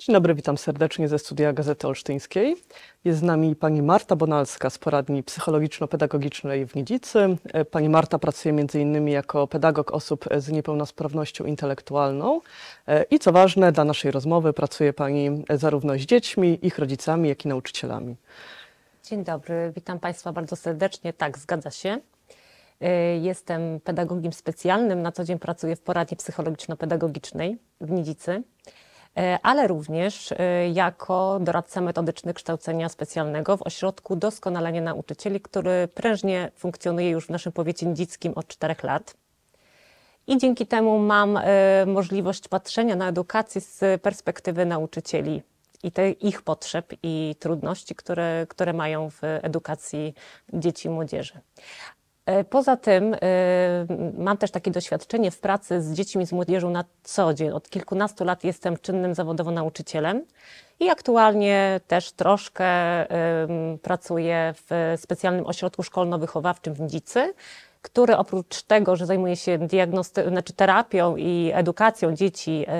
Dzień dobry, witam serdecznie ze studia Gazety Olsztyńskiej. Jest z nami pani Marta Bonalska z poradni psychologiczno-pedagogicznej w Nidzicy. Pani Marta pracuje m.in. jako pedagog osób z niepełnosprawnością intelektualną i co ważne dla naszej rozmowy pracuje pani zarówno z dziećmi, ich rodzicami, jak i nauczycielami. Dzień dobry, witam państwa bardzo serdecznie. Tak, zgadza się. Y, jestem pedagogiem specjalnym, na co dzień pracuję w poradni psychologiczno-pedagogicznej w Nidzicy. E, ale również e, jako doradca metodyczny kształcenia specjalnego w ośrodku doskonalenia Nauczycieli, który prężnie funkcjonuje już w naszym powiecie nidzickim od czterech lat. I dzięki temu mam e, możliwość patrzenia na edukację z perspektywy nauczycieli i te ich potrzeb i trudności, które, które mają w edukacji dzieci i młodzieży. E, poza tym e, mam też takie doświadczenie w pracy z dziećmi z młodzieżą na co dzień. Od kilkunastu lat jestem czynnym zawodowo nauczycielem i aktualnie też troszkę pracuję w e, specjalnym ośrodku szkolno-wychowawczym w Dzicy, który oprócz tego, że zajmuje się diagnosty- znaczy terapią i edukacją dzieci e,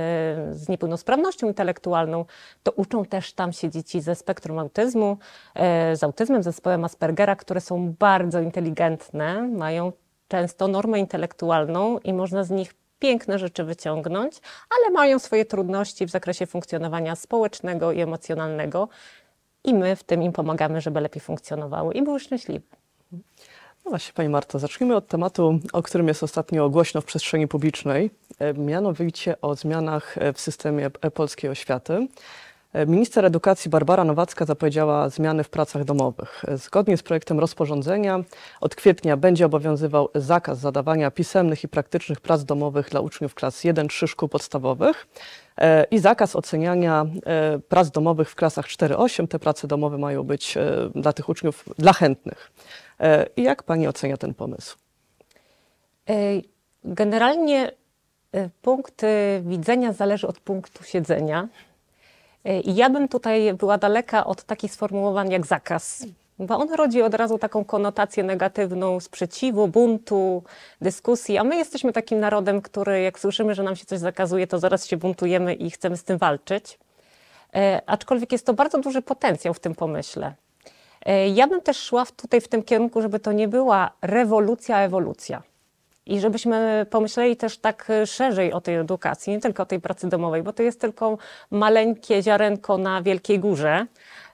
z niepełnosprawnością intelektualną, to uczą też tam się dzieci ze spektrum autyzmu, e, z autyzmem, zespołem Aspergera, które są bardzo inteligentne, mają często normę intelektualną i można z nich piękne rzeczy wyciągnąć, ale mają swoje trudności w zakresie funkcjonowania społecznego i emocjonalnego i my w tym im pomagamy, żeby lepiej funkcjonowały i były szczęśliwe. No właśnie Pani Marto, zacznijmy od tematu, o którym jest ostatnio głośno w przestrzeni publicznej, e, mianowicie o zmianach e, w systemie e, polskiej oświaty. Minister edukacji Barbara Nowacka zapowiedziała zmiany w pracach domowych. Zgodnie z projektem rozporządzenia od kwietnia będzie obowiązywał zakaz zadawania pisemnych i praktycznych prac domowych dla uczniów klas 1-3 szkół podstawowych i zakaz oceniania prac domowych w klasach 4-8. Te prace domowe mają być dla tych uczniów, dla chętnych. E, jak pani ocenia ten pomysł? E, generalnie e, punkt widzenia zależy od punktu siedzenia. i Ja bym tutaj była daleka od takich sformułowań jak zakaz, bo on rodzi od razu taką konotację negatywną, sprzeciwu, buntu, dyskusji, a my jesteśmy takim narodem, który jak słyszymy, że nam się coś zakazuje, to zaraz się buntujemy i chcemy z tym walczyć. aczkolwiek jest to bardzo duży potencjał w tym pomyśle. E, ja bym też szła tutaj w tym kierunku, żeby to nie była rewolucja, ewolucja. I żebyśmy pomyśleli też tak e, szerzej o tej edukacji, nie tylko o tej pracy domowej, bo to jest tylko maleńkie ziarenko na wielkiej górze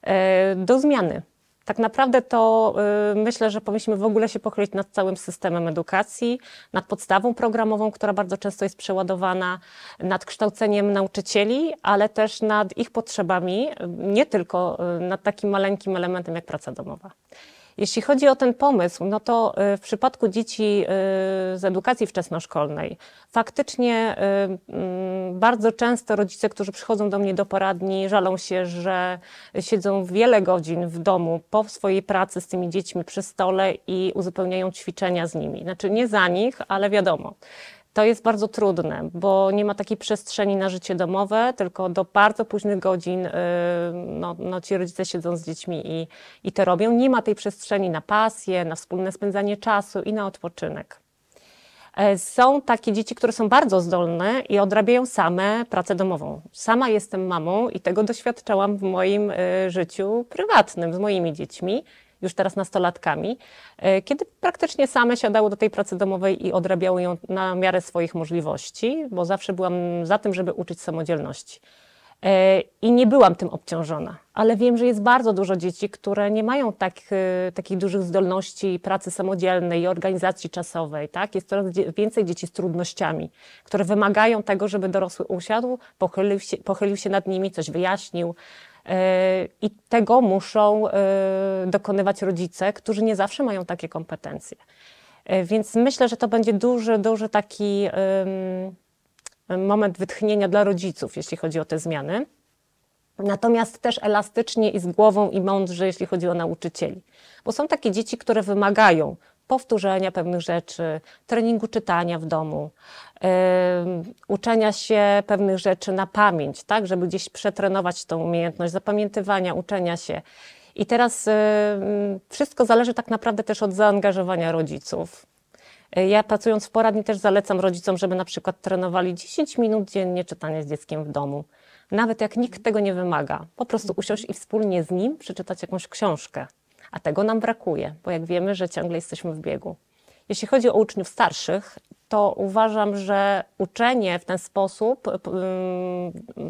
e, do zmiany. Tak naprawdę to y, myślę, że powinniśmy w ogóle się pochylić nad całym systemem edukacji, nad podstawą programową, która bardzo często jest przeładowana, nad kształceniem nauczycieli, ale też nad ich potrzebami, nie tylko y, nad takim maleńkim elementem jak praca domowa. Jeśli chodzi o ten pomysł, no to y, w przypadku dzieci y, z edukacji wczesnoszkolnej faktycznie y, mm, bardzo często rodzice, którzy przychodzą do mnie do poradni, żalą się, że siedzą wiele godzin w domu po swojej pracy z tymi dziećmi przy stole i uzupełniają ćwiczenia z nimi. Znaczy nie za nich, ale wiadomo. To jest bardzo trudne, bo nie ma takiej przestrzeni na życie domowe, tylko do bardzo późnych godzin y, no, no, ci rodzice siedzą z dziećmi i, i to robią. Nie ma tej przestrzeni na pasję, na wspólne spędzanie czasu i na odpoczynek. E, są takie dzieci, które są bardzo zdolne i odrabiają same pracę domową. Sama jestem mamą i tego doświadczałam w moim y, życiu prywatnym z moimi dziećmi już teraz nastolatkami, e, kiedy praktycznie same siadały do tej pracy domowej i odrabiały ją na miarę swoich możliwości, bo zawsze byłam za tym, żeby uczyć samodzielności. E, I nie byłam tym obciążona, ale wiem, że jest bardzo dużo dzieci, które nie mają tak, e, takich dużych zdolności pracy samodzielnej i organizacji czasowej. Tak? Jest coraz więcej dzieci z trudnościami, które wymagają tego, żeby dorosły usiadł, pochylił się, pochylił się nad nimi, coś wyjaśnił, E, I tego muszą e, dokonywać rodzice, którzy nie zawsze mają takie kompetencje. E, więc myślę, że to będzie duży, duży taki moment wytchnienia dla rodziców, jeśli chodzi o te zmiany. Natomiast też elastycznie i z głową i mądrze, jeśli chodzi o nauczycieli. Bo są takie dzieci, które wymagają powtórzenia pewnych rzeczy, treningu czytania w domu, uczenia się pewnych rzeczy na pamięć, tak, żeby gdzieś przetrenować tą umiejętność zapamiętywania, uczenia się. I teraz wszystko zależy tak naprawdę też od zaangażowania rodziców. E, ja pracując w poradni też zalecam rodzicom, żeby na przykład trenowali 10 minut dziennie czytanie z dzieckiem w domu. Nawet jak nikt tego nie wymaga, po prostu mhm. usiąść i wspólnie z nim przeczytać jakąś książkę. A tego nam brakuje, bo jak wiemy, że ciągle jesteśmy w biegu. Jeśli chodzi o uczniów starszych, to uważam, że uczenie w ten sposób, mm,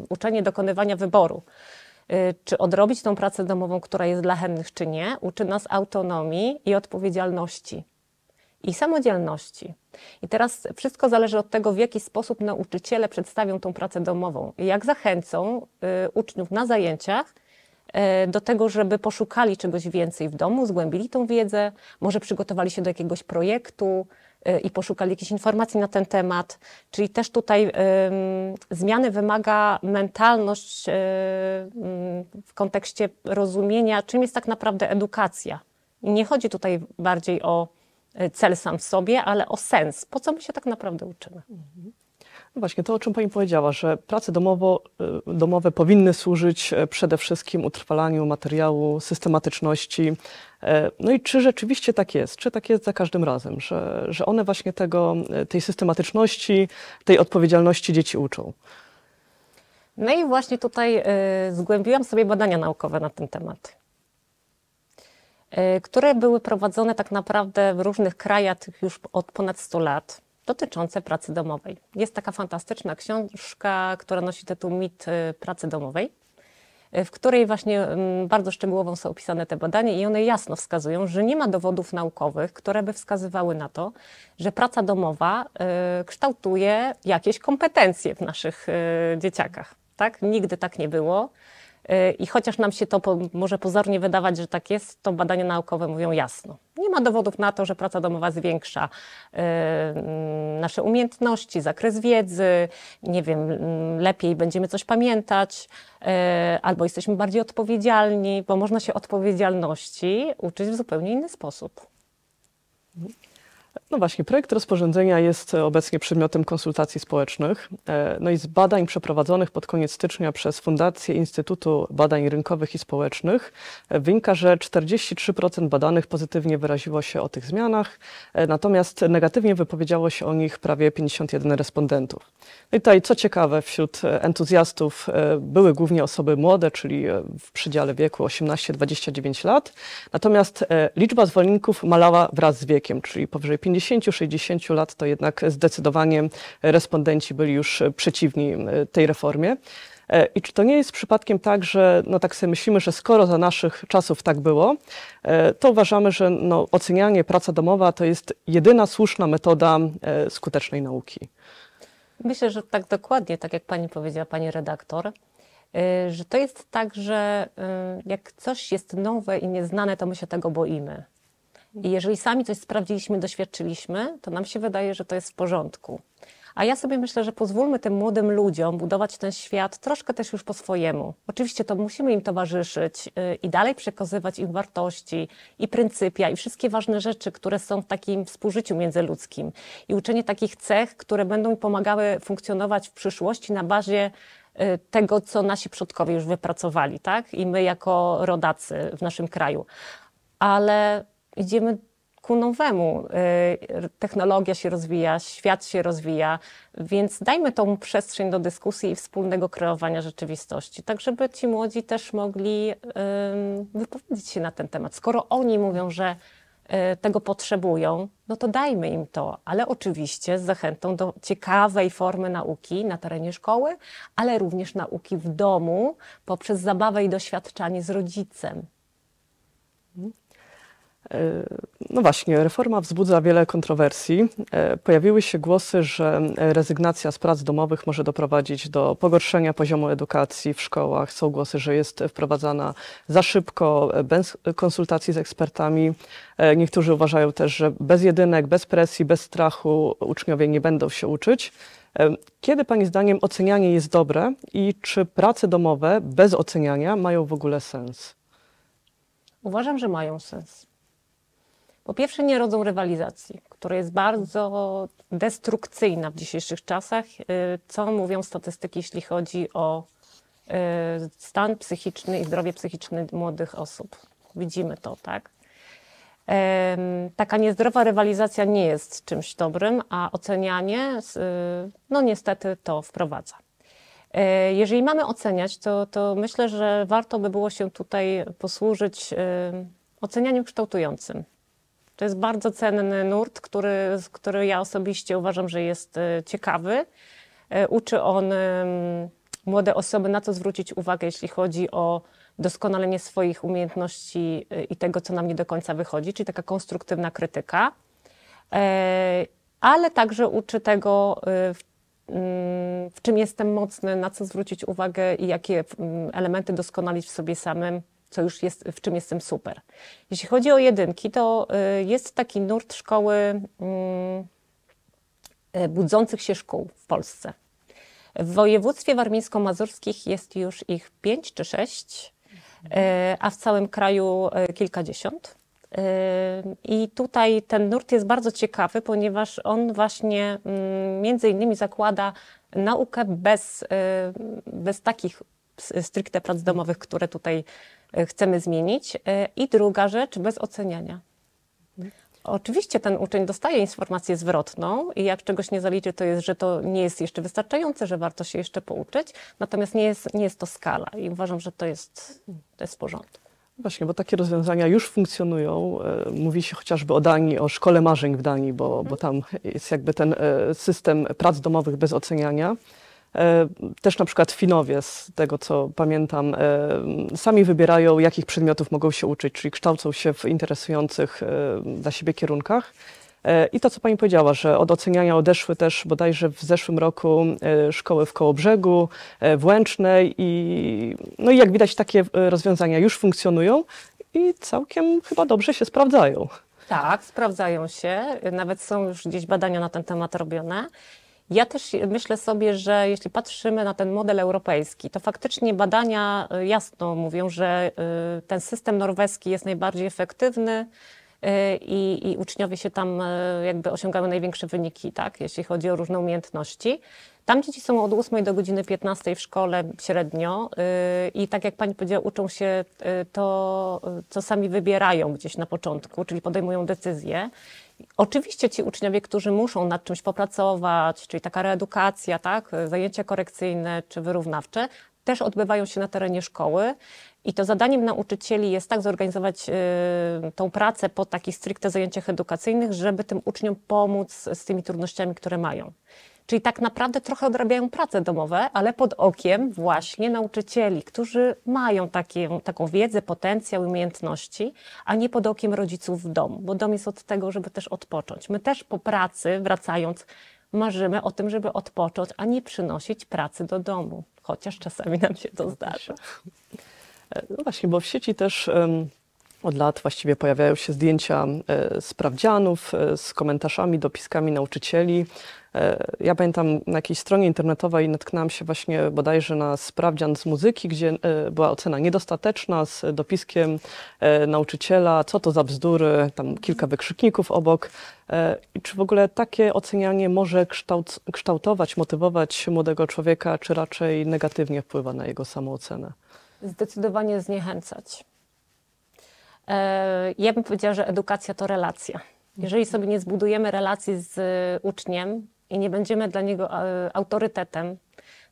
uczenie dokonywania wyboru, y, czy odrobić tą pracę domową, która jest dla chemnych, czy nie, uczy nas autonomii i odpowiedzialności i samodzielności. I teraz wszystko zależy od tego, w jaki sposób nauczyciele przedstawią tą pracę domową, jak zachęcą y, uczniów na zajęciach E, do tego, żeby poszukali czegoś więcej w domu, zgłębili tą wiedzę, może przygotowali się do jakiegoś projektu e, i poszukali jakichś informacji na ten temat. Czyli też tutaj zmiany wymaga mentalność e, w kontekście rozumienia, czym jest tak naprawdę edukacja. I nie chodzi tutaj bardziej o cel sam w sobie, ale o sens. Po co my się tak naprawdę uczymy? Mhm. No właśnie, to o czym Pani powiedziała, że prace domowo, y, domowe powinny służyć e, przede wszystkim utrwalaniu materiału, systematyczności. E, no i czy rzeczywiście tak jest? Czy tak jest za każdym razem, że, że one właśnie tego, e, tej systematyczności, tej odpowiedzialności dzieci uczą? No i właśnie tutaj zgłębiłam sobie badania naukowe na ten temat które były prowadzone tak naprawdę w różnych krajach już od ponad 100 lat dotyczące pracy domowej. Jest taka fantastyczna książka, która nosi tytuł Mit y, pracy domowej, y, w której właśnie mm, bardzo szczegółowo są opisane te badania i one jasno wskazują, że nie ma dowodów naukowych, które by wskazywały na to, że praca domowa y, kształtuje jakieś kompetencje w naszych dzieciakach. Tak? Nigdy tak nie było. I chociaż nam się to po, może pozornie wydawać, że tak jest, to badania naukowe mówią jasno. Nie ma dowodów na to, że praca domowa zwiększa y, mm, nasze umiejętności, zakres wiedzy, nie wiem, mm, lepiej będziemy coś pamiętać, y, albo jesteśmy bardziej odpowiedzialni, bo można się odpowiedzialności uczyć w zupełnie inny sposób. No właśnie, projekt rozporządzenia jest obecnie przedmiotem konsultacji społecznych. E, no i z badań przeprowadzonych pod koniec stycznia przez Fundację Instytutu Badań Rynkowych i Społecznych e, wynika, że 43% badanych pozytywnie wyraziło się o tych zmianach, e, natomiast negatywnie wypowiedziało się o nich prawie 51 respondentów. No i tutaj, co ciekawe, wśród entuzjastów były głównie osoby młode, czyli w przedziale wieku 18-29 lat, natomiast liczba zwolenników malała wraz z wiekiem, czyli powyżej 50 50-60 lat to jednak zdecydowanie respondenci byli już przeciwni tej reformie. E, I czy to nie jest przypadkiem tak, że no tak sobie myślimy, że skoro za naszych czasów tak było, e, to uważamy, że no ocenianie praca domowa to jest jedyna słuszna metoda e, skutecznej nauki? Myślę, że tak dokładnie, tak jak pani powiedziała, pani redaktor, że to jest tak, że jak coś jest nowe i nieznane, to my się tego boimy. I jeżeli sami coś sprawdziliśmy, doświadczyliśmy, to nam się wydaje, że to jest w porządku. A ja sobie myślę, że pozwólmy tym młodym ludziom budować ten świat troszkę też już po swojemu. Oczywiście to musimy im towarzyszyć y, i dalej przekazywać im wartości i pryncypia i wszystkie ważne rzeczy, które są w takim współżyciu międzyludzkim. I uczenie takich cech, które będą im pomagały funkcjonować w przyszłości na bazie y, tego, co nasi przodkowie już wypracowali, tak? I my jako rodacy w naszym kraju. Ale idziemy ku nowemu. Y, technologia się rozwija, świat się rozwija, więc dajmy tą przestrzeń do dyskusji i wspólnego kreowania rzeczywistości, tak żeby ci młodzi też mogli wypowiedzieć się na ten temat. Skoro oni mówią, że y, tego potrzebują, no to dajmy im to, ale oczywiście z zachętą do ciekawej formy nauki na terenie szkoły, ale również nauki w domu poprzez zabawę i doświadczanie z rodzicem. E, no właśnie, reforma wzbudza wiele kontrowersji. E, pojawiły się głosy, że rezygnacja z prac domowych może doprowadzić do pogorszenia poziomu edukacji w szkołach. Są głosy, że jest wprowadzana za szybko, e, bez konsultacji z ekspertami. Niektórzy uważają też, że bez jedynek, bez presji, bez strachu uczniowie nie będą się uczyć. Kiedy Pani zdaniem ocenianie jest dobre i czy prace domowe bez oceniania mają w ogóle sens? Uważam, że mają sens. Po pierwsze, nie rodzą rywalizacji, która jest bardzo destrukcyjna w dzisiejszych czasach, y, co mówią statystyki, jeśli chodzi o y, stan psychiczny i zdrowie psychiczne młodych osób. Widzimy to, tak? Taka niezdrowa rywalizacja nie jest czymś dobrym, a ocenianie, y, no niestety, to wprowadza. Jeżeli mamy oceniać, to, to myślę, że warto by było się tutaj posłużyć ocenianiem kształtującym. To jest bardzo cenny nurt, który, który ja osobiście uważam, że jest e, ciekawy. E, uczy on młode osoby, na co zwrócić uwagę, jeśli chodzi o doskonalenie swoich umiejętności e, i tego, co nam nie do końca wychodzi, czyli taka konstruktywna krytyka, ale także uczy tego, mm, w czym jestem mocny, na co zwrócić uwagę i jakie mm, elementy doskonalić w sobie samym, co już jest, w czym jestem super. Jeśli chodzi o jedynki, to y, jest taki nurt szkoły mm, y, budzących się szkół w Polsce. W województwie warmińsko-mazurskich jest już ich pięć czy sześć, y, a w całym kraju kilkadziesiąt. I tutaj ten nurt jest bardzo ciekawy, ponieważ on właśnie mm, między innymi zakłada naukę bez, bez takich stricte prac domowych, które tutaj e, chcemy zmienić. E, I druga rzecz, bez oceniania. Oczywiście ten uczeń dostaje informację zwrotną i jak czegoś nie zaliczy, to jest, że to nie jest jeszcze wystarczające, że warto się jeszcze pouczyć, natomiast nie jest, nie jest to skala i uważam, że to jest, to jest w porządku. Właśnie, bo takie rozwiązania już funkcjonują. E, mówi się chociażby o Danii, o szkole marzeń w Danii, bo, bo tam jest jakby ten system prac domowych bez oceniania. E, też na przykład Finowie, z tego co pamiętam, e, sami wybierają, jakich przedmiotów mogą się uczyć, czyli kształcą się w interesujących e, dla siebie kierunkach. I to, co pani powiedziała, że od oceniania odeszły też bodajże w zeszłym roku szkoły w Kołobrzegu, w Łęcznej i, no i jak widać takie rozwiązania już funkcjonują i całkiem chyba dobrze się sprawdzają. Tak, sprawdzają się. Nawet są już gdzieś badania na ten temat robione. Ja też myślę sobie, że jeśli patrzymy na ten model europejski, to faktycznie badania y, jasno mówią, że y, ten system norweski jest najbardziej efektywny. Y, I, i, uczniowie się tam jakby osiągają największe wyniki, tak, jeśli chodzi o różne umiejętności. Tam dzieci są od 8 do godziny 15 w szkole średnio i tak jak pani powiedziała, uczą się to, co sami wybierają gdzieś na początku, czyli podejmują decyzje. Oczywiście ci uczniowie, którzy muszą nad czymś popracować, czyli taka reedukacja, tak, zajęcia korekcyjne czy wyrównawcze, też odbywają się na terenie szkoły. I to zadaniem nauczycieli jest tak zorganizować y, tą pracę po takich stricte zajęciach edukacyjnych, żeby tym uczniom pomóc z tymi trudnościami, które mają. Czyli tak naprawdę trochę odrabiają prace domowe, ale pod okiem właśnie nauczycieli, którzy mają takie, taką wiedzę, potencjał, umiejętności, a nie pod okiem rodziców w domu, bo dom jest od tego, żeby też odpocząć. My też po pracy, wracając, marzymy o tym, żeby odpocząć, a nie przynosić pracy do domu, chociaż czasami nam się to zdarza. E, no właśnie, bo w sieci też. Um od lat właściwie pojawiają się zdjęcia sprawdzianów e, e, z komentarzami, dopiskami nauczycieli. E, ja pamiętam na jakiejś stronie internetowej natknąłem się właśnie bodajże na sprawdzian z muzyki, gdzie była ocena niedostateczna z dopiskiem nauczyciela, co to za bzdury, tam kilka wykrzykników obok. czy w ogóle takie ocenianie może kształt, kształtować, motywować młodego człowieka, czy raczej negatywnie wpływa na jego samoocenę? Zdecydowanie zniechęcać E, ja bym powiedziała, że edukacja to relacja. Jeżeli mhm. sobie nie zbudujemy relacji z e, uczniem i nie będziemy dla niego e, autorytetem,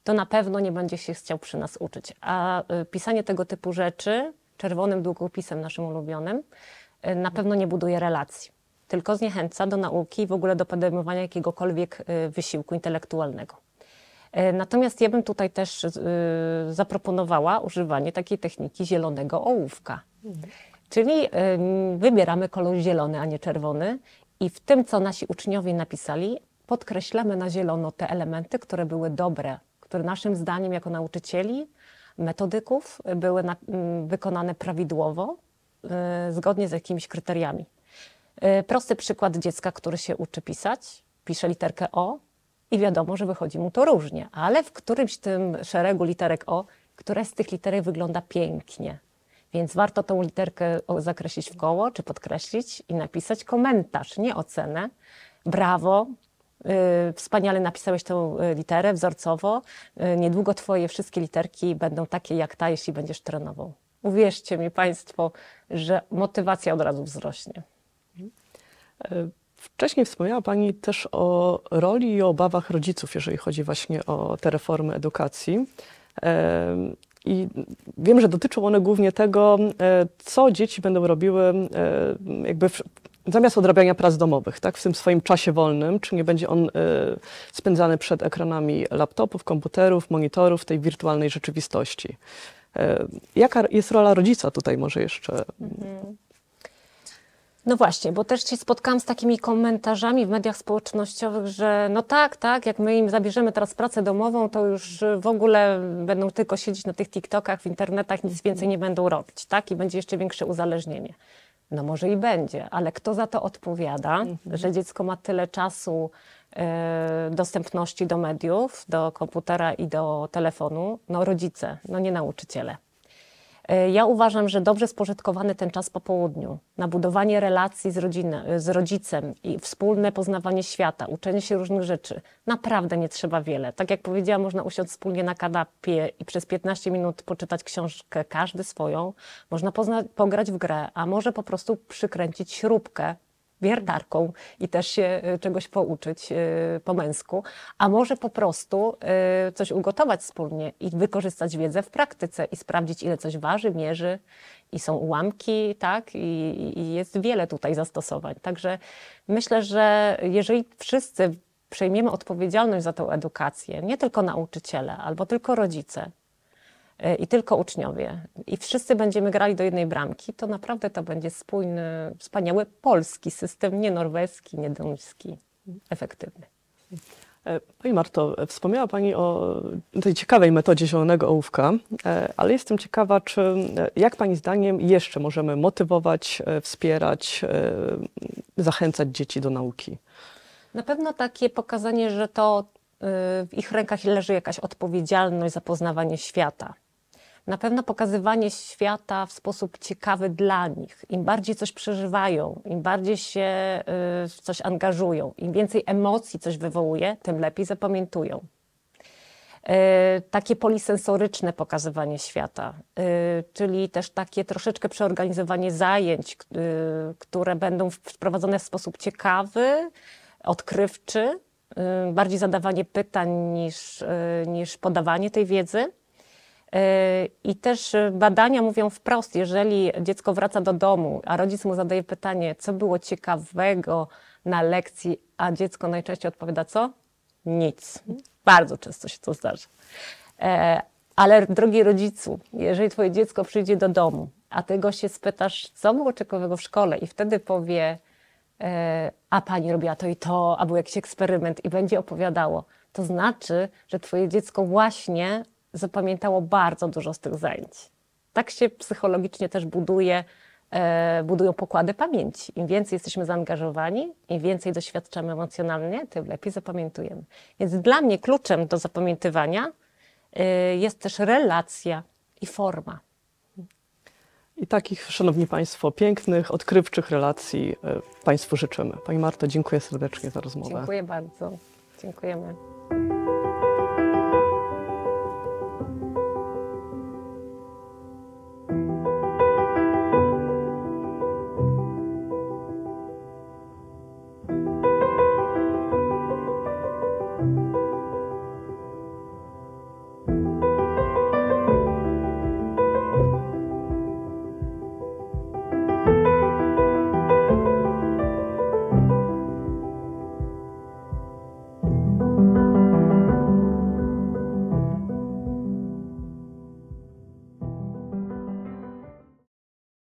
to na pewno nie będzie się chciał przy nas uczyć. A pisanie tego typu rzeczy czerwonym długopisem naszym ulubionym na mhm. pewno nie buduje relacji, tylko zniechęca do nauki i w ogóle do podejmowania jakiegokolwiek wysiłku intelektualnego. Natomiast ja bym tutaj też zaproponowała używanie takiej techniki zielonego ołówka. Mhm. Czyli y, wybieramy kolor zielony, a nie czerwony i w tym, co nasi uczniowie napisali, podkreślamy na zielono te elementy, które były dobre, które naszym zdaniem jako nauczycieli, metodyków były na, wykonane prawidłowo, y, zgodnie z jakimiś kryteriami. Y, prosty przykład dziecka, które się uczy pisać, pisze literkę O i wiadomo, że wychodzi mu to różnie, ale w którymś tym szeregu literek O, która z tych literek wygląda pięknie, więc warto tą literkę zakreślić w koło, czy podkreślić i napisać komentarz, nie ocenę. Brawo, y, wspaniale napisałeś tę y, literę wzorcowo. Y, niedługo twoje wszystkie literki będą takie jak ta, jeśli będziesz trenował. Uwierzcie mi Państwo, że motywacja od razu wzrośnie. Wcześniej wspomniała Pani też o roli i obawach rodziców, jeżeli chodzi właśnie o te reformy edukacji. I wiem, że dotyczą one głównie tego, e, co dzieci będą robiły e, jakby w, zamiast odrabiania prac domowych, tak, w tym swoim czasie wolnym, czy nie będzie on e, spędzany przed ekranami laptopów, komputerów, monitorów, tej wirtualnej rzeczywistości. jaka jest rola rodzica tutaj może jeszcze? Mhm. No właśnie, bo też się spotkałam z takimi komentarzami w mediach społecznościowych, że no tak, tak, jak my im zabierzemy teraz pracę domową, to już w ogóle będą tylko siedzieć na tych TikTokach, w internetach, nic więcej nie będą robić, tak? I będzie jeszcze większe uzależnienie. No może i będzie, ale kto za to odpowiada, mhm. że dziecko ma tyle czasu y, dostępności do mediów, do komputera i do telefonu? No rodzice, no nie nauczyciele. E, ja uważam, że dobrze spożytkowany ten czas po południu na budowanie relacji z, rodziną, e, z rodzicem i wspólne poznawanie świata, uczenie się różnych rzeczy, naprawdę nie trzeba wiele. Tak jak powiedziałam, można usiąść wspólnie na kanapie i przez 15 minut poczytać książkę, każdy swoją. Można pograć w grę, a może po prostu przykręcić śrubkę wiertarką i też się e, czegoś pouczyć e, po męsku, a może po prostu e, coś ugotować wspólnie i wykorzystać wiedzę w praktyce i sprawdzić, ile coś waży, mierzy i są ułamki, tak, i, i jest wiele tutaj zastosowań. Także myślę, że jeżeli wszyscy przejmiemy odpowiedzialność za tę edukację, nie tylko nauczyciele albo tylko rodzice, E, i tylko uczniowie i wszyscy będziemy grali do jednej bramki, to naprawdę to będzie spójny, wspaniały polski system, nie norweski, nie duński, efektywny. E, pani Marto, wspomniała Pani o tej ciekawej metodzie zielonego ołówka, e, ale jestem ciekawa, czy jak Pani zdaniem jeszcze możemy motywować, wspierać, zachęcać dzieci do nauki? Na pewno takie pokazanie, że to w ich rękach leży jakaś odpowiedzialność za poznawanie świata na pewno pokazywanie świata w sposób ciekawy dla nich. Im bardziej coś przeżywają, im bardziej się y, w coś angażują, im więcej emocji coś wywołuje, tym lepiej zapamiętują. Y, takie polisensoryczne pokazywanie świata, y, czyli też takie troszeczkę przeorganizowanie zajęć, które będą wprowadzone w sposób ciekawy, odkrywczy, bardziej zadawanie pytań niż, niż podawanie tej wiedzy. E, I też e, badania mówią wprost, jeżeli dziecko wraca do domu, a rodzic mu zadaje pytanie, co było ciekawego na lekcji, a dziecko najczęściej odpowiada co? Nic. Bardzo często się to zdarza. E, ale drogi rodzicu, jeżeli twoje dziecko przyjdzie do domu, a ty go się spytasz, co było ciekawego w szkole i wtedy powie, a pani robiła to i to, a był jakiś eksperyment i będzie opowiadało, to znaczy, że twoje dziecko właśnie zapamiętało bardzo dużo z tych zajęć. Tak się psychologicznie też buduje, e, budują pokłady pamięci. Im więcej jesteśmy zaangażowani, im więcej doświadczamy emocjonalnie, tym lepiej zapamiętujemy. Więc dla mnie kluczem do zapamiętywania e, jest też relacja i forma. I takich, Szanowni Państwo, pięknych, odkrywczych relacji e, Państwu życzymy. Pani Marto, dziękuję serdecznie za rozmowę. Dziękuję bardzo. Dziękujemy.